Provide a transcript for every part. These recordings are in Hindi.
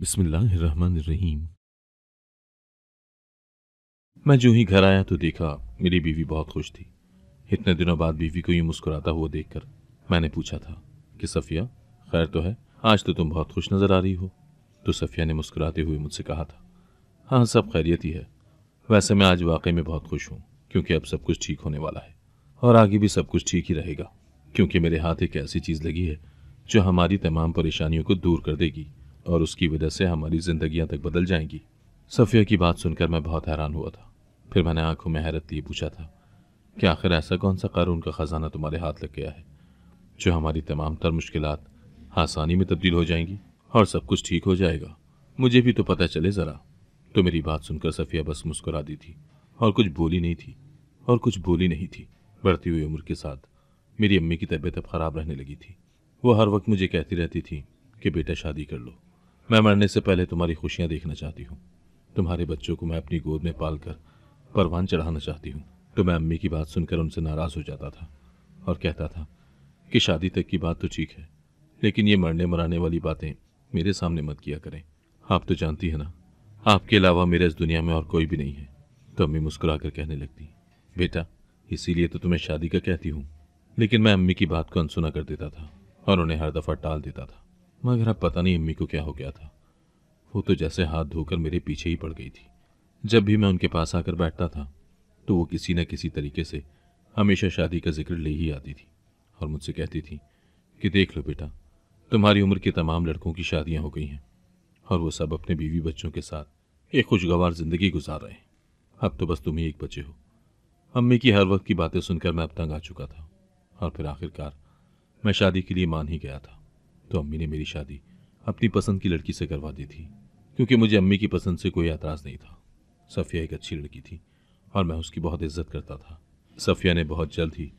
बिस्मिल्लाहिर्रहमानिर्रहीम मैं जो ही घर आया तो देखा मेरी बीवी बहुत खुश थी इतने दिनों बाद बीवी को यूँ मुस्कुराता हुआ देखकर मैंने पूछा था कि सफ़िया खैर तो है आज तो तुम बहुत खुश नज़र आ रही हो तो सफ़िया ने मुस्कुराते हुए मुझसे कहा था हाँ सब खैरियत ही है वैसे मैं आज वाकई में बहुत खुश हूँ क्योंकि अब सब कुछ ठीक होने वाला है और आगे भी सब कुछ ठीक ही रहेगा क्योंकि मेरे हाथ एक ऐसी चीज़ लगी है जो हमारी तमाम परेशानियों को दूर कर देगी और उसकी वजह से हमारी जिंदगियां तक बदल जाएंगी सफ़िया की बात सुनकर मैं बहुत हैरान हुआ था फिर मैंने आंखों में हैरत लिए पूछा था कि आखिर ऐसा कौन सा कानून का ख़जाना तुम्हारे हाथ लग गया है जो हमारी तमाम तर मुश्किल आसानी में तब्दील हो जाएंगी और सब कुछ ठीक हो जाएगा मुझे भी तो पता चले ज़रा तो मेरी बात सुनकर सफ़िया बस मुस्कुरा दी थी और कुछ बोली नहीं थी और कुछ बोली नहीं थी बढ़ती हुई उम्र के साथ मेरी अम्मी की तबीयत अब ख़राब रहने लगी थी वो हर वक्त मुझे कहती रहती थी कि बेटा शादी कर लो मैं मरने से पहले तुम्हारी खुशियाँ देखना चाहती हूँ तुम्हारे बच्चों को मैं अपनी गोद में पाल कर परवान चढ़ाना चाहती हूँ तो मैं अम्मी की बात सुनकर उनसे नाराज़ हो जाता था और कहता था कि शादी तक की बात तो ठीक है लेकिन ये मरने मराने वाली बातें मेरे सामने मत किया करें आप तो जानती हैं ना आपके अलावा मेरे इस दुनिया में और कोई भी नहीं है तो अम्मी मुस्कुरा कर कहने लगती बेटा इसीलिए तो तुम्हें शादी का कहती हूँ लेकिन मैं अम्मी की बात को अनसुना कर देता था और उन्हें हर दफ़ा टाल देता था मगर अब पता नहीं अम्मी को क्या हो गया था वो तो जैसे हाथ धोकर मेरे पीछे ही पड़ गई थी जब भी मैं उनके पास आकर बैठता था तो वो किसी न किसी तरीके से हमेशा शादी का जिक्र ले ही आती थी और मुझसे कहती थी कि देख लो बेटा तुम्हारी उम्र के तमाम लड़कों की शादियां हो गई हैं और वो सब अपने बीवी बच्चों के साथ एक खुशगवार ज़िंदगी गुजार रहे हैं अब तो बस तुम ही एक बचे हो अम्मी की हर वक्त की बातें सुनकर मैं अब तंग आ चुका था और फिर आखिरकार मैं शादी के लिए मान ही गया था तो अम्मी ने मेरी शादी अपनी पसंद की लड़की से करवा दी थी क्योंकि मुझे अम्मी की पसंद से कोई एतराज़ नहीं था सफ़िया एक अच्छी लड़की थी और मैं उसकी बहुत इज्जत करता था सफ़िया ने बहुत जल्द ही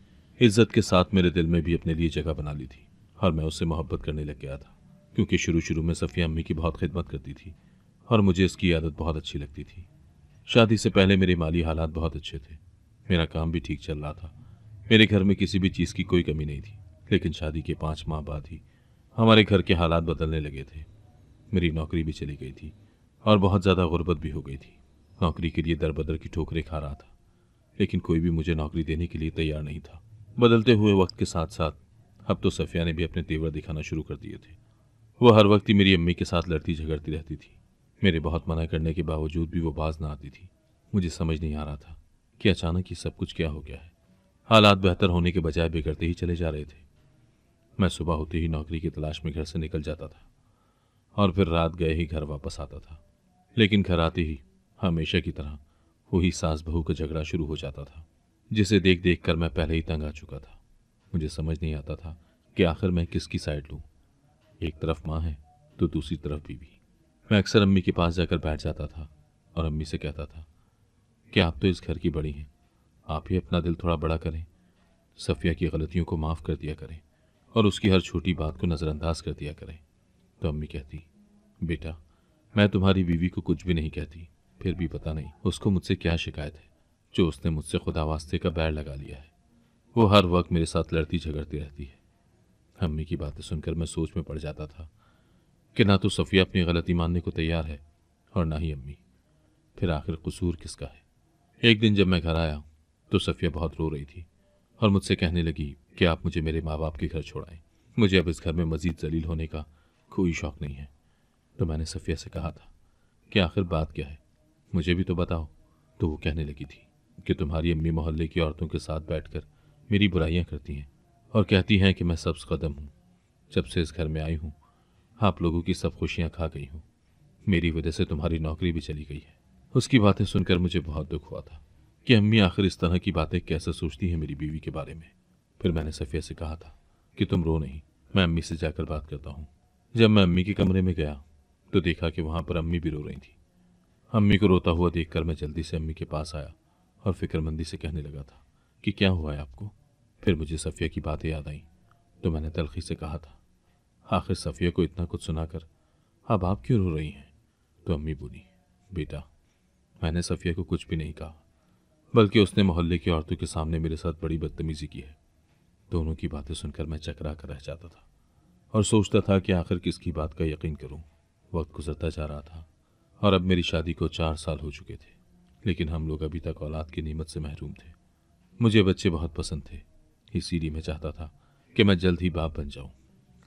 इज्जत के साथ मेरे दिल में भी अपने लिए जगह बना ली थी और मैं उससे मोहब्बत करने लग गया था क्योंकि शुरू शुरू में सफ़िया अम्मी की बहुत खिदमत करती थी और मुझे इसकी आदत बहुत अच्छी लगती थी शादी से पहले मेरे माली हालात बहुत अच्छे थे मेरा काम भी ठीक चल रहा था मेरे घर में किसी भी चीज़ की कोई कमी नहीं थी लेकिन शादी के पाँच माह बाद ही हमारे घर के हालात बदलने लगे थे मेरी नौकरी भी चली गई थी और बहुत ज़्यादा गुर्बत भी हो गई थी नौकरी के लिए दर बदर की ठोकरें खा रहा था लेकिन कोई भी मुझे नौकरी देने के लिए तैयार नहीं था बदलते हुए वक्त के साथ साथ अब तो सफ़िया ने भी अपने तेवर दिखाना शुरू कर दिए थे वह हर वक्त ही मेरी अम्मी के साथ लड़ती झगड़ती रहती थी मेरे बहुत मना करने के बावजूद भी वो बाज ना आती थी मुझे समझ नहीं आ रहा था कि अचानक ये सब कुछ क्या हो गया है हालात बेहतर होने के बजाय बिगड़ते ही चले जा रहे थे मैं सुबह होते ही नौकरी की तलाश में घर से निकल जाता था और फिर रात गए ही घर वापस आता था लेकिन घर आते ही हमेशा की तरह वही सास बहू का झगड़ा शुरू हो जाता था जिसे देख देख कर मैं पहले ही तंग आ चुका था मुझे समझ नहीं आता था कि आखिर मैं किसकी साइड लूँ एक तरफ माँ है तो दूसरी तरफ बीवी मैं अक्सर अम्मी के पास जाकर बैठ जाता था और अम्मी से कहता था कि आप तो इस घर की बड़ी हैं आप ही अपना दिल थोड़ा बड़ा करें सफ़िया की गलतियों को माफ़ कर दिया करें और उसकी हर छोटी बात को नज़रअंदाज कर दिया करें तो अम्मी कहती बेटा मैं तुम्हारी बीवी को कुछ भी नहीं कहती फिर भी पता नहीं उसको मुझसे क्या शिकायत है जो उसने मुझसे खुदा वास्ते का बैर लगा लिया है वो हर वक्त मेरे साथ लड़ती झगड़ती रहती है अम्मी की बातें सुनकर मैं सोच में पड़ जाता था कि ना तो सफ़िया अपनी गलती मानने को तैयार है और ना ही अम्मी फिर आखिर कसूर किसका है एक दिन जब मैं घर आया तो सफ़िया बहुत रो रही थी और मुझसे कहने लगी कि आप मुझे मेरे माँ बाप के घर छोड़ाएं मुझे अब इस घर में मज़ीद जलील होने का कोई शौक़ नहीं है तो मैंने सफ़िया से कहा था कि आखिर बात क्या है मुझे भी तो बताओ तो वो कहने लगी थी कि तुम्हारी अम्मी मोहल्ले की औरतों के साथ बैठकर मेरी बुराइयाँ करती हैं और कहती हैं कि मैं सब्स कदम हूँ जब से इस घर में आई हूँ आप लोगों की सब खुशियाँ खा गई हूँ मेरी वजह से तुम्हारी नौकरी भी चली गई है उसकी बातें सुनकर मुझे बहुत दुख हुआ था कि अम्मी आखिर इस तरह की बातें कैसे सोचती हैं मेरी बीवी के बारे में फिर मैंने सफ़िया से कहा था कि तुम रो नहीं मैं अम्मी से जाकर बात करता हूँ जब मैं अम्मी के कमरे में गया तो देखा कि वहाँ पर अम्मी भी रो रही थी अम्मी को रोता हुआ देखकर मैं जल्दी से अम्मी के पास आया और फिक्रमंदी से कहने लगा था कि क्या हुआ है आपको फिर मुझे सफ़िया की बातें याद आई तो मैंने तलखी से कहा था आखिर सफ़िया को इतना कुछ सुनाकर अब आप क्यों रो रही हैं तो अम्मी बोली बेटा मैंने सफ़िया को कुछ भी नहीं कहा बल्कि उसने मोहल्ले की औरतों के सामने मेरे साथ बड़ी बदतमीज़ी की है दोनों की बातें सुनकर मैं चकरा कर रह जाता था और सोचता था कि आखिर किसकी बात का यकीन करूं। वक्त गुजरता जा रहा था और अब मेरी शादी को चार साल हो चुके थे लेकिन हम लोग अभी तक औलाद की नीमत से महरूम थे मुझे बच्चे बहुत पसंद थे इसीलिए मैं चाहता था कि मैं जल्द ही बाप बन जाऊं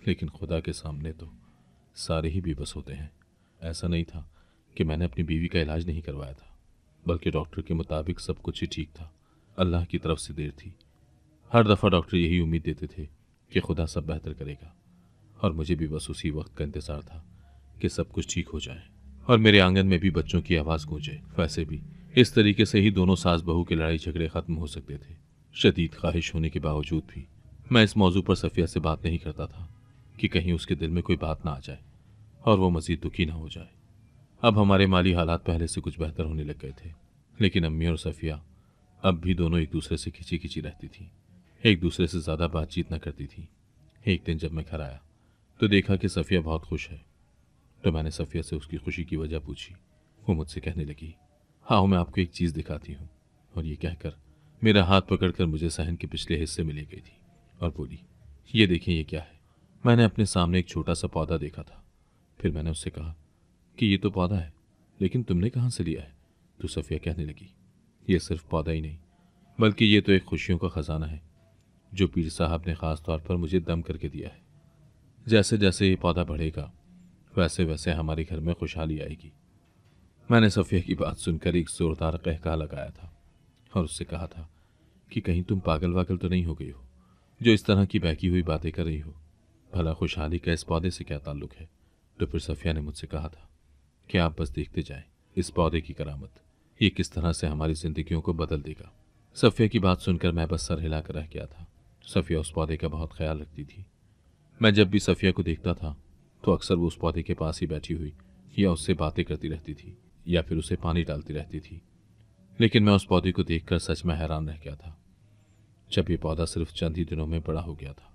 लेकिन खुदा के सामने तो सारे ही बेबस होते हैं ऐसा नहीं था कि मैंने अपनी बीवी का इलाज नहीं करवाया था बल्कि डॉक्टर के मुताबिक सब कुछ ही ठीक था अल्लाह की तरफ से देर थी हर दफ़ा डॉक्टर यही उम्मीद देते थे कि खुदा सब बेहतर करेगा और मुझे भी बस उसी वक्त का इंतज़ार था कि सब कुछ ठीक हो जाए और मेरे आंगन में भी बच्चों की आवाज़ गूंजे वैसे भी इस तरीके से ही दोनों सास बहू के लड़ाई झगड़े ख़त्म हो सकते थे शदीद ख्वाहिश होने के बावजूद भी मैं इस मौजू पर सफ़िया से बात नहीं करता था कि कहीं उसके दिल में कोई बात ना आ जाए और वो मज़ीद दुखी ना हो जाए अब हमारे माली हालात पहले से कुछ बेहतर होने लग गए थे लेकिन अम्मी और सफ़िया अब भी दोनों एक दूसरे से खिंची खिंची रहती थीं एक दूसरे से ज़्यादा बातचीत न करती थी एक दिन जब मैं घर आया तो देखा कि सफ़िया बहुत खुश है तो मैंने सफ़िया से उसकी खुशी की वजह पूछी वो मुझसे कहने लगी हाँ मैं आपको एक चीज़ दिखाती हूँ और ये कहकर मेरा हाथ पकड़कर मुझे सहन के पिछले हिस्से में ले गई थी और बोली ये देखें ये क्या है मैंने अपने सामने एक छोटा सा पौधा देखा था फिर मैंने उससे कहा कि ये तो पौधा है लेकिन तुमने कहाँ से लिया है तो सफ़िया कहने लगी ये सिर्फ पौधा ही नहीं बल्कि ये तो एक खुशियों का ख़जाना है जो पीर साहब ने ख़ास तौर पर मुझे दम करके दिया है जैसे जैसे ये पौधा बढ़ेगा वैसे वैसे हमारे घर में खुशहाली आएगी मैंने सफ़िया की बात सुनकर एक ज़ोरदार कहका लगाया था और उससे कहा था कि कहीं तुम पागल वागल तो नहीं हो गई हो जो इस तरह की बहकी हुई बातें कर रही हो भला खुशहाली का इस पौधे से क्या ताल्लुक है तो फिर सफ़िया ने मुझसे कहा था कि आप बस देखते जाएं इस पौधे की करामत ये किस तरह से हमारी जिंदगियों को बदल देगा सफ़िया की बात सुनकर मैं बस सर हिलाकर रह गया था सफ़िया उस पौधे का बहुत ख्याल रखती थी मैं जब भी सफ़िया को देखता था तो अक्सर वो उस पौधे के पास ही बैठी हुई या उससे बातें करती रहती थी या फिर उसे पानी डालती रहती थी लेकिन मैं उस पौधे को देख सच में हैरान रह गया था जब ये पौधा सिर्फ चंद ही दिनों में बड़ा हो गया था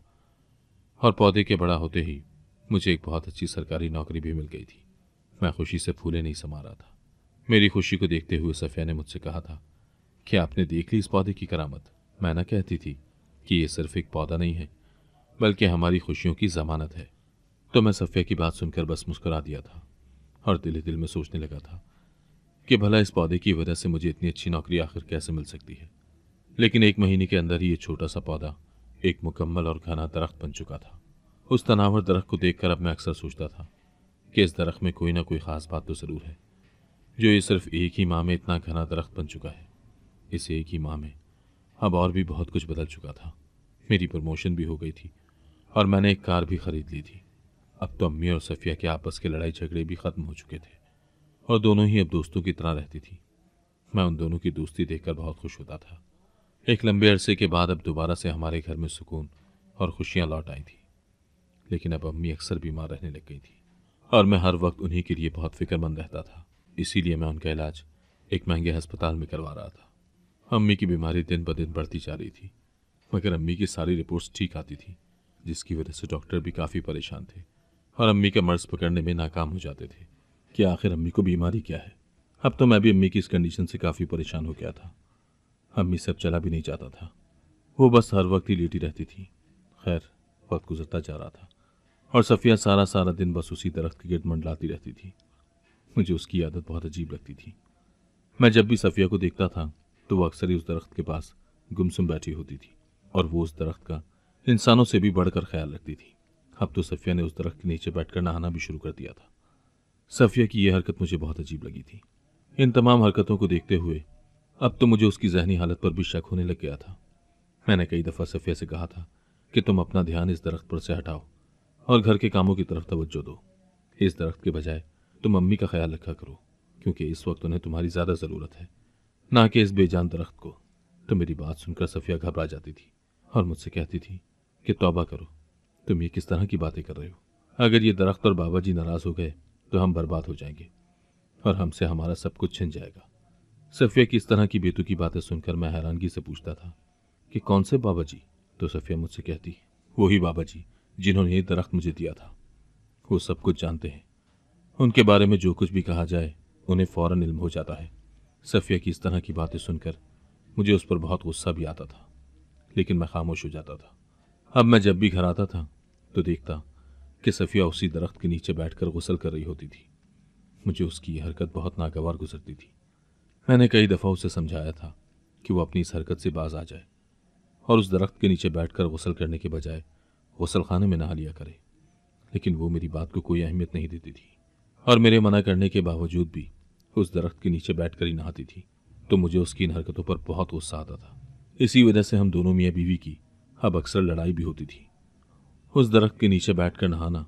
और पौधे के बड़ा होते ही मुझे एक बहुत अच्छी सरकारी नौकरी भी मिल गई थी मैं खुशी से फूले नहीं समा रहा था मेरी खुशी को देखते हुए सफ़िया ने मुझसे कहा था कि आपने देख ली इस पौधे की करामत मैं ना कहती थी कि ये सिर्फ एक पौधा नहीं है बल्कि हमारी खुशियों की जमानत है तो मैं सफ़िया की बात सुनकर बस मुस्करा दिया था और दिल ही दिल में सोचने लगा था कि भला इस पौधे की वजह से मुझे इतनी अच्छी नौकरी आखिर कैसे मिल सकती है लेकिन एक महीने के अंदर ही ये छोटा सा पौधा एक मुकम्मल और घना दरख्त बन चुका था उस तनावर दरख्त को देखकर अब मैं अक्सर सोचता था कि इस दरख्त में कोई ना कोई ख़ास बात तो ज़रूर है जो ये सिर्फ एक ही माह में इतना घना दरख्त बन चुका है इस एक ही माह में अब और भी बहुत कुछ बदल चुका था मेरी प्रमोशन भी हो गई थी और मैंने एक कार भी ख़रीद ली थी अब तो अम्मी और सफ़िया के आपस के लड़ाई झगड़े भी ख़त्म हो चुके थे और दोनों ही अब दोस्तों की तरह रहती थी मैं उन दोनों की दोस्ती देखकर बहुत खुश होता था एक लंबे अरसे के बाद अब दोबारा से हमारे घर में सुकून और खुशियाँ लौट आई थी लेकिन अब अम्मी अक्सर बीमार रहने लग गई थी और मैं हर वक्त उन्हीं के लिए बहुत फिक्रमंद रहता था इसीलिए मैं उनका इलाज एक महंगे अस्पताल में करवा रहा था अम्मी की बीमारी दिन ब दिन बढ़ती जा रही थी मगर अम्मी की सारी रिपोर्ट्स ठीक आती थी जिसकी वजह से डॉक्टर भी काफ़ी परेशान थे और अम्मी का मर्ज पकड़ने में नाकाम हो जाते थे कि आखिर अम्मी को बीमारी क्या है अब तो मैं भी अम्मी की इस कंडीशन से काफ़ी परेशान हो गया था अम्मी सब चला भी नहीं जाता था वो बस हर वक्त ही लेटी रहती थी खैर वक्त गुजरता जा रहा था और सफ़िया सारा सारा दिन बस उसी दरख्त के गिरद मंडलाती रहती थी मुझे उसकी आदत बहुत अजीब लगती थी मैं जब भी सफ़िया को देखता था तो वह अक्सर ही उस दरख्त के पास गुमसुम बैठी होती थी और वो उस दरख्त का इंसानों से भी बढ़कर ख्याल रखती थी अब तो सफ़िया ने उस दरख्त के नीचे बैठकर नहाना भी शुरू कर दिया था सफ़िया की यह हरकत मुझे बहुत अजीब लगी थी इन तमाम हरकतों को देखते हुए अब तो मुझे उसकी जहनी हालत पर भी शक होने लग गया था मैंने कई दफ़ा सफ़िया से कहा था कि तुम अपना ध्यान इस दरख्त पर से हटाओ और घर के कामों की तरफ तवज्जो दो इस दरख्त के बजाय तुम मम्मी का ख्याल रखा करो क्योंकि इस वक्त उन्हें तुम्हारी ज़्यादा ज़रूरत है ना कि इस बेजान दरख्त को तो मेरी बात सुनकर सफिया घबरा जाती थी और मुझसे कहती थी कि तौबा करो तुम ये किस तरह की बातें कर रहे हो अगर ये दरख्त और बाबा जी नाराज़ हो गए तो हम बर्बाद हो जाएंगे और हमसे हमारा सब कुछ छिन जाएगा सफिया की इस तरह की बेतु की बातें सुनकर मैं हैरानगी से पूछता था कि कौन से बाबा जी तो सफिया मुझसे कहती वही बाबा जी जिन्होंने ये दरख्त मुझे दिया था वो सब कुछ जानते हैं उनके बारे में जो कुछ भी कहा जाए उन्हें फ़ौरन इल्म हो जाता है सफिया की इस तरह की बातें सुनकर मुझे उस पर बहुत गुस्सा भी आता था लेकिन मैं खामोश हो जाता था अब मैं जब भी घर आता था तो देखता कि सफिया उसी दरख्त के नीचे बैठकर गुसल कर रही होती थी मुझे उसकी हरकत बहुत नागवार गुजरती थी मैंने कई दफ़ा उसे समझाया था कि वो अपनी इस हरकत से बाज आ जाए और उस दरख्त के नीचे बैठकर गसल करने के बजाय गुसल खाने में नहा लिया करे लेकिन वो मेरी बात को कोई अहमियत नहीं देती थी और मेरे मना करने के बावजूद भी उस दरख्त के नीचे बैठ कर ही नहाती थी तो मुझे उसकी इन हरकतों पर बहुत गुस्सा आता था इसी वजह से हम दोनों मियाँ बीवी की अब अक्सर लड़ाई भी होती थी उस दरख्त के नीचे बैठ कर नहाना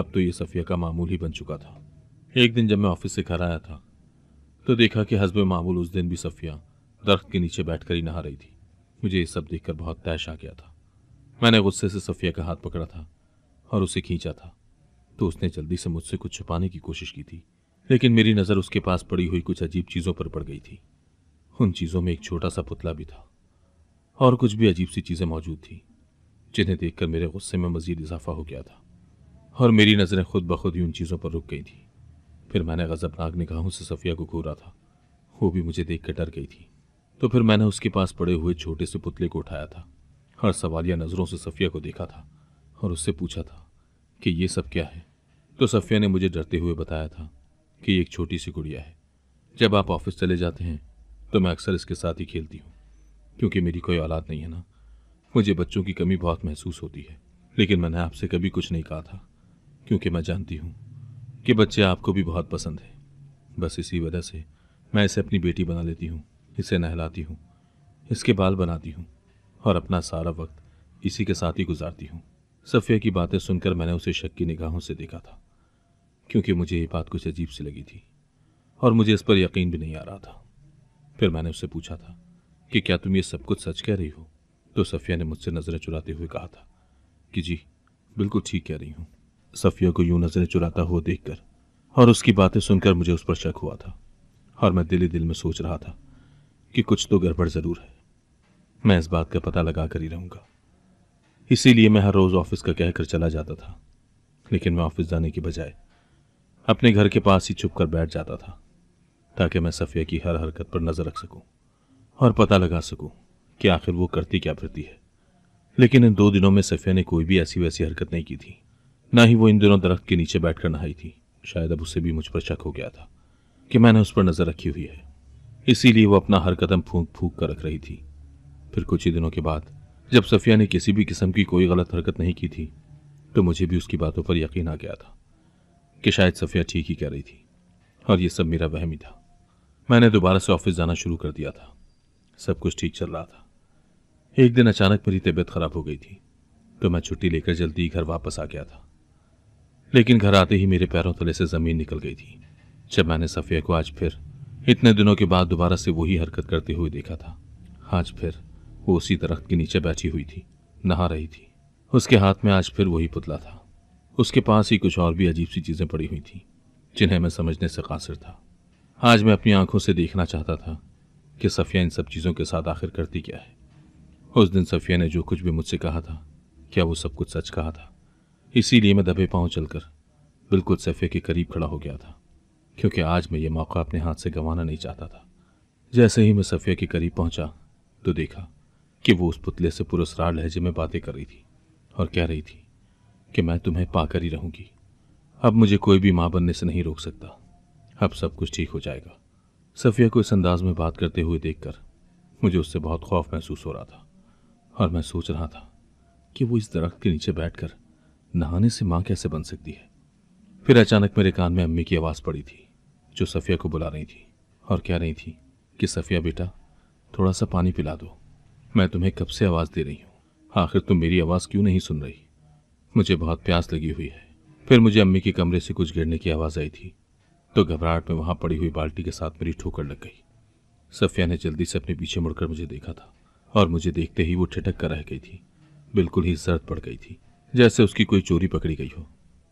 अब तो ये सफ़िया का मामूल ही बन चुका था एक दिन जब मैं ऑफिस से घर आया था तो देखा कि हसब मामूल उस दिन भी सफ़िया दरख्त के नीचे बैठ कर ही नहा रही थी मुझे ये सब देखकर बहुत तैश आ गया था मैंने गुस्से से सफ़िया का हाथ पकड़ा था और उसे खींचा था तो उसने जल्दी से मुझसे कुछ छुपाने की कोशिश की थी लेकिन मेरी नज़र उसके पास पड़ी हुई कुछ अजीब चीज़ों पर पड़ गई थी उन चीज़ों में एक छोटा सा पुतला भी था और कुछ भी अजीब सी चीज़ें मौजूद थी जिन्हें देखकर मेरे गुस्से में मज़ीद इजाफा हो गया था और मेरी नज़रें खुद ब खुद ही उन चीज़ों पर रुक गई थी फिर मैंने गज़बनाक निगाहों से सफ़िया को घूरा था वो भी मुझे देख कर डर गई थी तो फिर मैंने उसके पास पड़े हुए छोटे से पुतले को उठाया था और सवालिया नज़रों से सफ़िया को देखा था और उससे पूछा था कि ये सब क्या है तो सफ़िया ने मुझे डरते हुए बताया था कि एक छोटी सी गुड़िया है जब आप ऑफिस चले जाते हैं तो मैं अक्सर इसके साथ ही खेलती हूँ क्योंकि मेरी कोई औलाद नहीं है ना मुझे बच्चों की कमी बहुत महसूस होती है लेकिन मैंने आपसे कभी कुछ नहीं कहा था क्योंकि मैं जानती हूँ कि बच्चे आपको भी बहुत पसंद है बस इसी वजह से मैं इसे अपनी बेटी बना लेती हूँ इसे नहलाती हूँ इसके बाल बनाती हूँ और अपना सारा वक्त इसी के साथ ही गुजारती हूँ सफ़िया की बातें सुनकर मैंने उसे शक की निगाहों से देखा था क्योंकि मुझे ये बात कुछ अजीब सी लगी थी और मुझे इस पर यकीन भी नहीं आ रहा था फिर मैंने उससे पूछा था कि क्या तुम ये सब कुछ सच कह रही हो तो सफ़िया ने मुझसे नज़रें चुराते हुए कहा था कि जी बिल्कुल ठीक कह रही हूँ सफ़िया को यूँ नज़रें चुराता हुआ कर और उसकी बातें सुनकर मुझे उस पर शक हुआ था और मैं दिल दिल में सोच रहा था कि कुछ तो गड़बड़ ज़रूर है मैं इस बात का पता लगा कर ही रहूँगा इसीलिए मैं हर रोज़ ऑफिस का कहकर चला जाता था लेकिन मैं ऑफिस जाने की बजाय अपने घर के पास ही छुप कर बैठ जाता था ताकि मैं सफ़िया की हर हरकत पर नज़र रख सकूं और पता लगा सकूं कि आखिर वो करती क्या फिरती है लेकिन इन दो दिनों में सफ़िया ने कोई भी ऐसी वैसी हरकत नहीं की थी ना ही वो इन दिनों दरख्त के नीचे बैठ कर नहाई थी शायद अब उससे भी मुझ पर शक हो गया था कि मैंने उस पर नज़र रखी हुई है इसीलिए वो अपना हर कदम फूंक फूंक कर रख रही थी फिर कुछ ही दिनों के बाद जब सफ़िया ने किसी भी किस्म की कोई गलत हरकत नहीं की थी तो मुझे भी उसकी बातों पर यकीन आ गया था कि शायद सफ़िया ठीक ही कह रही थी और ये सब मेरा वहम ही था मैंने दोबारा से ऑफिस जाना शुरू कर दिया था सब कुछ ठीक चल रहा था एक दिन अचानक मेरी तबीयत ख़राब हो गई थी तो मैं छुट्टी लेकर जल्दी ही घर वापस आ गया था लेकिन घर आते ही मेरे पैरों तले से ज़मीन निकल गई थी जब मैंने सफ़िया को आज फिर इतने दिनों के बाद दोबारा से वही हरकत करते हुए देखा था आज फिर वो उसी दरख्त के नीचे बैठी हुई थी नहा रही थी उसके हाथ में आज फिर वही पुतला था उसके पास ही कुछ और भी अजीब सी चीज़ें पड़ी हुई थीं जिन्हें मैं समझने से कासिर था आज मैं अपनी आंखों से देखना चाहता था कि सफ़िया इन सब चीज़ों के साथ आखिर करती क्या है उस दिन सफ़िया ने जो कुछ भी मुझसे कहा था क्या वो सब कुछ सच कहा था इसीलिए मैं दबे पाँव चलकर बिल्कुल सफ़े के करीब खड़ा हो गया था क्योंकि आज मैं ये मौका अपने हाथ से गंवाना नहीं चाहता था जैसे ही मैं सफ़िया के करीब पहुंचा तो देखा कि वो उस पुतले से पुरस्कार लहजे में बातें कर रही थी और कह रही थी कि मैं तुम्हें पाकर ही रहूंगी अब मुझे कोई भी माँ बनने से नहीं रोक सकता अब सब कुछ ठीक हो जाएगा सफ़िया को इस अंदाज में बात करते हुए देखकर मुझे उससे बहुत खौफ महसूस हो रहा था और मैं सोच रहा था कि वो इस दरख्त के नीचे बैठकर नहाने से माँ कैसे बन सकती है फिर अचानक मेरे कान में अम्मी की आवाज़ पड़ी थी जो सफ़िया को बुला रही थी और कह रही थी कि सफ़िया बेटा थोड़ा सा पानी पिला दो मैं तुम्हें कब से आवाज़ दे रही हूँ आखिर तुम मेरी आवाज़ क्यों नहीं सुन रही मुझे बहुत प्यास लगी हुई है फिर मुझे अम्मी के कमरे से कुछ गिरने की आवाज़ आई थी तो घबराहट में वहाँ पड़ी हुई बाल्टी के साथ मेरी ठोकर लग गई सफिया ने जल्दी से अपने पीछे मुड़कर मुझे देखा था और मुझे देखते ही वो ठिठक कर रह गई थी बिल्कुल ही जर्द पड़ गई थी जैसे उसकी कोई चोरी पकड़ी गई हो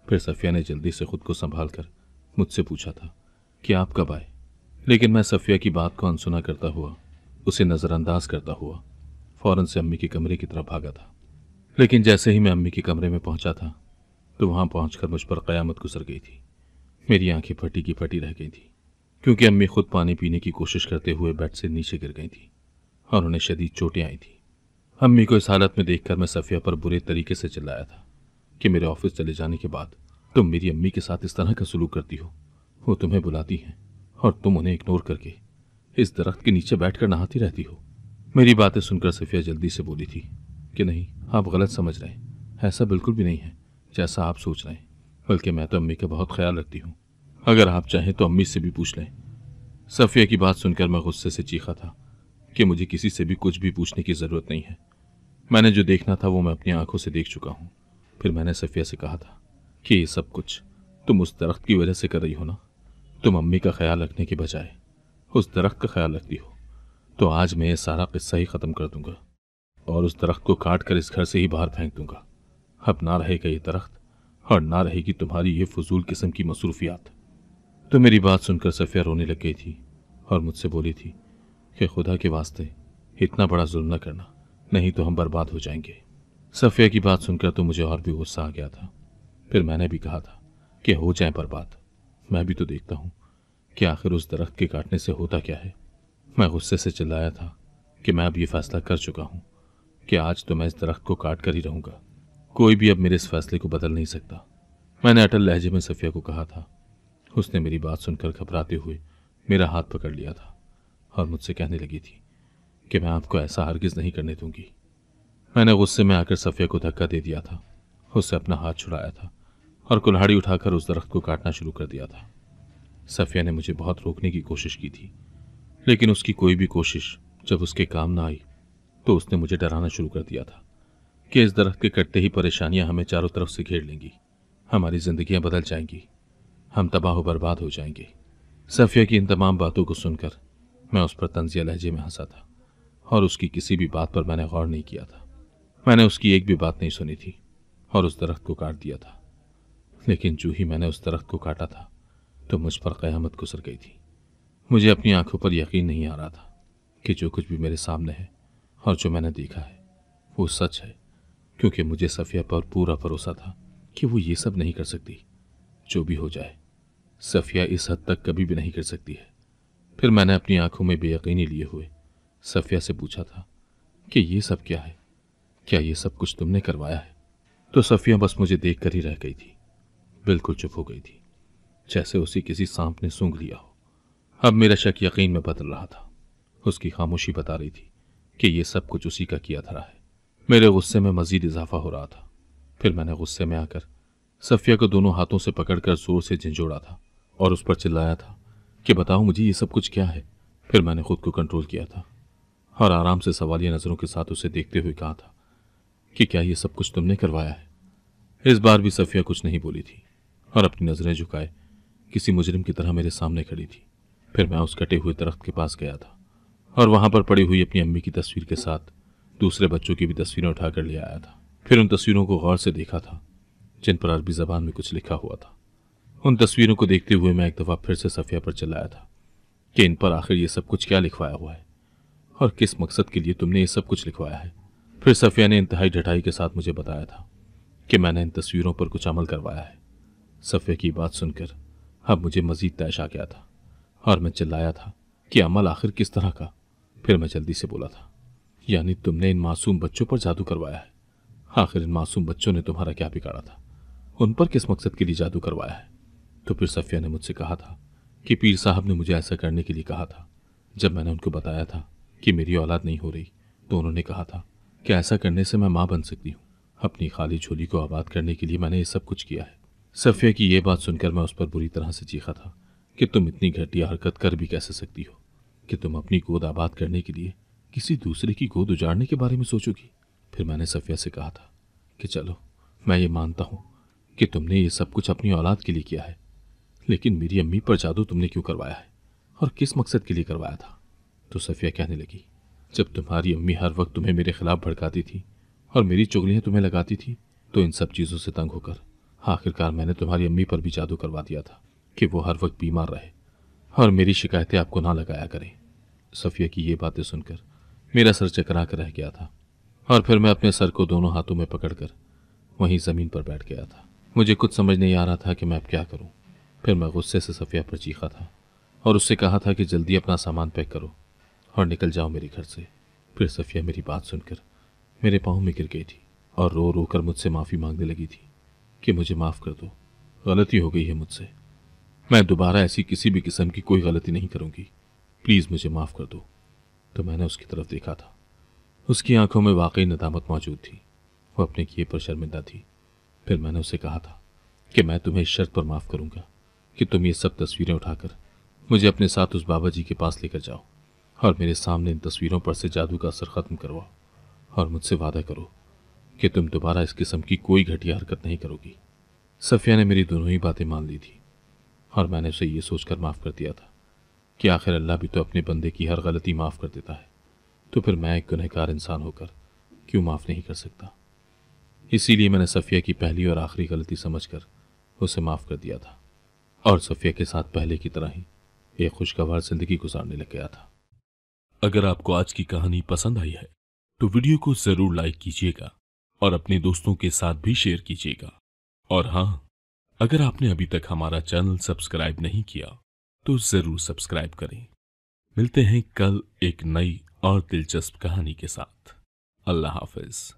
फिर सफिया ने जल्दी से खुद को संभाल कर मुझसे पूछा था कि आप कब आए लेकिन मैं सफिया की बात को अनसुना करता हुआ उसे नज़रअंदाज करता हुआ फ़ौरन से अम्मी के कमरे की तरफ भागा था लेकिन जैसे ही मैं अम्मी के कमरे में पहुंचा था तो वहां पहुंचकर मुझ पर क़यामत गुजर गई थी मेरी आंखें फटी की फटी रह गई थी क्योंकि अम्मी खुद पानी पीने की कोशिश करते हुए बेड से नीचे गिर गई थी और उन्हें शदीद चोटें आई थी अम्मी को इस हालत में देखकर मैं सफ़िया पर बुरे तरीके से चिल्लाया था कि मेरे ऑफिस चले जाने के बाद तुम मेरी अम्मी के साथ इस तरह का सलूक करती हो वो तुम्हें बुलाती हैं और तुम उन्हें इग्नोर करके इस दरख्त के नीचे बैठ कर नहाती रहती हो मेरी बातें सुनकर सफ़िया जल्दी से बोली थी कि नहीं आप गलत समझ रहे हैं ऐसा बिल्कुल भी नहीं है जैसा आप सोच रहे हैं बल्कि मैं तो अम्मी का बहुत ख्याल रखती हूँ अगर आप चाहें तो अम्मी से भी पूछ लें सफ़िया की बात सुनकर मैं गुस्से से चीखा था कि मुझे किसी से भी कुछ भी पूछने की ज़रूरत नहीं है मैंने जो देखना था वो मैं अपनी आंखों से देख चुका हूँ फिर मैंने सफ़िया से कहा था कि ये सब कुछ तुम उस दरख्त की वजह से कर रही हो ना तुम अम्मी का ख्याल रखने के बजाय उस दरख्त का ख्याल रखती हो तो आज मैं ये सारा किस्सा ही ख़त्म कर दूंगा और उस दरख्त को काट कर इस घर से ही बाहर फेंक दूंगा अब ना रहेगा ये दरख्त और ना रहेगी तुम्हारी ये फजूल किस्म की मसरूफियात तो मेरी बात सुनकर सफ़िया रोने लग गई थी और मुझसे बोली थी कि खुदा के वास्ते इतना बड़ा जुल्म न करना नहीं तो हम बर्बाद हो जाएंगे सफ़िया की बात सुनकर तो मुझे और भी गुस्सा आ गया था फिर मैंने भी कहा था कि हो जाए बर्बाद मैं भी तो देखता हूँ कि आखिर उस दरख्त के काटने से होता क्या है मैं गुस्से से चिल्लाया था कि मैं अब ये फ़ैसला कर चुका हूँ कि आज तो मैं इस दरख्त को काट कर ही रहूंगा कोई भी अब मेरे इस फैसले को बदल नहीं सकता मैंने अटल लहजे में सफिया को कहा था उसने मेरी बात सुनकर घबराते हुए मेरा हाथ पकड़ लिया था और मुझसे कहने लगी थी कि मैं आपको ऐसा हरगिज नहीं करने दूंगी मैंने गुस्से में आकर सफिया को धक्का दे दिया था उससे अपना हाथ छुड़ाया था और कुल्हाड़ी उठाकर उस दरख्त को काटना शुरू कर दिया था सफिया ने मुझे बहुत रोकने की कोशिश की थी लेकिन उसकी कोई भी कोशिश जब उसके काम ना आई तो उसने मुझे डराना शुरू कर दिया था कि इस दरख्त के कटते ही परेशानियां हमें चारों तरफ से घेर लेंगी हमारी जिंदगियां बदल जाएंगी हम तबाह बर्बाद हो जाएंगे सफ़िया की इन तमाम बातों को सुनकर मैं उस पर तंजिया लहजे में हंसा था और उसकी किसी भी बात पर मैंने गौर नहीं किया था मैंने उसकी एक भी बात नहीं सुनी थी और उस दरख्त को काट दिया था लेकिन जो ही मैंने उस दरख्त को काटा था तो मुझ पर क़यामत गुजर गई थी मुझे अपनी आंखों पर यकीन नहीं आ रहा था कि जो कुछ भी मेरे सामने है और जो मैंने देखा है वो सच है क्योंकि मुझे सफ़िया पर पूरा भरोसा था कि वो ये सब नहीं कर सकती जो भी हो जाए सफ़िया इस हद तक कभी भी नहीं कर सकती है फिर मैंने अपनी आंखों में बेयकीनी लिए हुए सफ़िया से पूछा था कि ये सब क्या है क्या ये सब कुछ तुमने करवाया है तो सफ़िया बस मुझे देख कर ही रह गई थी बिल्कुल चुप हो गई थी जैसे उसी किसी सांप ने सूंघ लिया हो अब मेरा शक यकीन में बदल रहा था उसकी खामोशी बता रही थी कि यह सब कुछ उसी का किया धरा है मेरे गुस्से में मजीद इजाफा हो रहा था फिर मैंने गुस्से में आकर सफिया को दोनों हाथों से पकड़कर जोर से झिझोड़ा था और उस पर चिल्लाया था कि बताओ मुझे ये सब कुछ क्या है फिर मैंने खुद को कंट्रोल किया था और आराम से सवालिया नज़रों के साथ उसे देखते हुए कहा था कि क्या ये सब कुछ तुमने करवाया है इस बार भी सफिया कुछ नहीं बोली थी और अपनी नज़रें झुकाए किसी मुजरिम की तरह मेरे सामने खड़ी थी फिर मैं उस कटे हुए दरख्त के पास गया था और वहाँ पर पड़ी हुई अपनी अम्मी की तस्वीर के साथ दूसरे बच्चों की भी तस्वीरें उठाकर ले आया था फिर उन तस्वीरों को गौर से देखा था जिन पर अरबी जबान में कुछ लिखा हुआ था उन तस्वीरों को देखते हुए मैं एक दफ़ा फिर से सफ़िया पर चलाया था कि इन पर आखिर ये सब कुछ क्या लिखवाया हुआ है और किस मकसद के लिए तुमने ये सब कुछ लिखवाया है फिर सफ़िया ने इंतहाई ढटाई के साथ मुझे बताया था कि मैंने इन तस्वीरों पर कुछ अमल करवाया है सफ़िया की बात सुनकर अब मुझे मज़ीद तैश आ गया था और मैं चिल्लाया था कि अमल आखिर किस तरह का फिर मैं जल्दी से बोला था यानी तुमने इन मासूम बच्चों पर जादू करवाया है आखिर इन मासूम बच्चों ने तुम्हारा क्या बिगाड़ा था उन पर किस मकसद के लिए जादू करवाया है तो फिर सफिया ने मुझसे कहा था कि पीर साहब ने मुझे ऐसा करने के लिए कहा था जब मैंने उनको बताया था कि मेरी औलाद नहीं हो रही तो उन्होंने कहा था कि ऐसा करने से मैं माँ बन सकती हूँ अपनी खाली झोली को आबाद करने के लिए मैंने ये सब कुछ किया है सफिया की ये बात सुनकर मैं उस पर बुरी तरह से चीखा था कि तुम इतनी घटिया हरकत कर भी कैसे सकती हो कि तुम अपनी गोद आबाद करने के लिए किसी दूसरे की गोद उजाड़ने के बारे में सोचोगी फिर मैंने सफिया से कहा था कि चलो मैं ये मानता हूँ कि तुमने ये सब कुछ अपनी औलाद के लिए किया है लेकिन मेरी अम्मी पर जादू तुमने क्यों करवाया है और किस मकसद के लिए करवाया था तो सफिया कहने लगी जब तुम्हारी अम्मी हर वक्त तुम्हें मेरे खिलाफ भड़काती थी और मेरी चुगलियाँ तुम्हें लगाती थी तो इन सब चीज़ों से तंग होकर आखिरकार मैंने तुम्हारी अम्मी पर भी जादू करवा दिया था कि वो हर वक्त बीमार रहे और मेरी शिकायतें आपको ना लगाया करें सफ़िया की ये बातें सुनकर मेरा सर चकरा कर रह गया था और फिर मैं अपने सर को दोनों हाथों में पकड़कर वहीं ज़मीन पर बैठ गया था मुझे कुछ समझ नहीं आ रहा था कि मैं अब क्या करूं। फिर मैं गुस्से से सफ़िया पर चीखा था और उससे कहा था कि जल्दी अपना सामान पैक करो और निकल जाओ मेरे घर से फिर सफ़िया मेरी बात सुनकर मेरे पाँव में गिर गई थी और रो रो कर मुझसे माफ़ी मांगने लगी थी कि मुझे माफ़ कर दो गलती हो गई है मुझसे मैं दोबारा ऐसी किसी भी किस्म की कोई गलती नहीं करूँगी प्लीज़ मुझे माफ़ कर दो तो मैंने उसकी तरफ देखा था उसकी आंखों में वाकई नदामत मौजूद थी वो अपने किए पर शर्मिंदा थी फिर मैंने उसे कहा था कि मैं तुम्हें इस शर्त पर माफ़ करूंगा कि तुम ये सब तस्वीरें उठाकर मुझे अपने साथ उस बाबा जी के पास लेकर जाओ और मेरे सामने इन तस्वीरों पर से जादू का असर ख़त्म करवाओ और मुझसे वादा करो कि तुम दोबारा इस किस्म की कोई घटिया हरकत नहीं करोगी सफिया ने मेरी दोनों ही बातें मान ली थी और मैंने उसे ये सोचकर माफ़ कर दिया था कि आखिर अल्लाह भी तो अपने बंदे की हर गलती माफ़ कर देता है तो फिर मैं एक गुनहगार इंसान होकर क्यों माफ़ नहीं कर सकता इसीलिए मैंने सफ़िया की पहली और आखिरी गलती समझकर उसे माफ़ कर दिया था और सफ़िया के साथ पहले की तरह ही एक खुशगवार जिंदगी गुजारने लग गया था अगर आपको आज की कहानी पसंद आई है तो वीडियो को ज़रूर लाइक कीजिएगा और अपने दोस्तों के साथ भी शेयर कीजिएगा और हाँ अगर आपने अभी तक हमारा चैनल सब्सक्राइब नहीं किया तो ज़रूर सब्सक्राइब करें मिलते हैं कल एक नई और दिलचस्प कहानी के साथ अल्लाह हाफिज़